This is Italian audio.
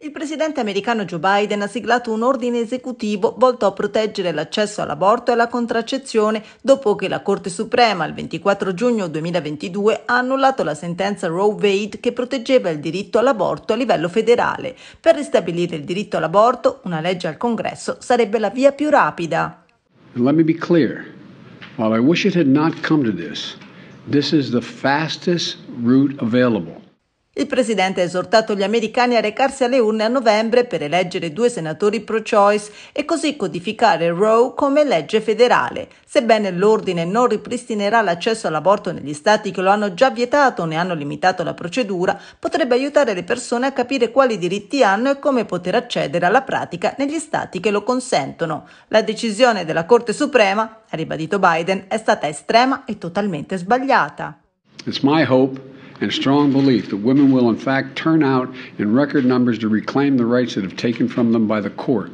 Il presidente americano Joe Biden ha siglato un ordine esecutivo volto a proteggere l'accesso all'aborto e alla contraccezione dopo che la Corte Suprema il 24 giugno 2022 ha annullato la sentenza Roe v. Wade che proteggeva il diritto all'aborto a livello federale. Per ristabilire il diritto all'aborto, una legge al Congresso sarebbe la via più rapida. And let me be clear. While I wish it had not come to this, this is the fastest route available. Il presidente ha esortato gli americani a recarsi alle urne a novembre per eleggere due senatori pro-choice e così codificare Roe come legge federale. Sebbene l'ordine non ripristinerà l'accesso all'aborto negli stati che lo hanno già vietato o ne hanno limitato la procedura, potrebbe aiutare le persone a capire quali diritti hanno e come poter accedere alla pratica negli stati che lo consentono. La decisione della Corte Suprema, ha ribadito Biden, è stata estrema e totalmente sbagliata. It's my hope and strong belief that women will, in fact, turn out in record numbers to reclaim the rights that have taken from them by the court.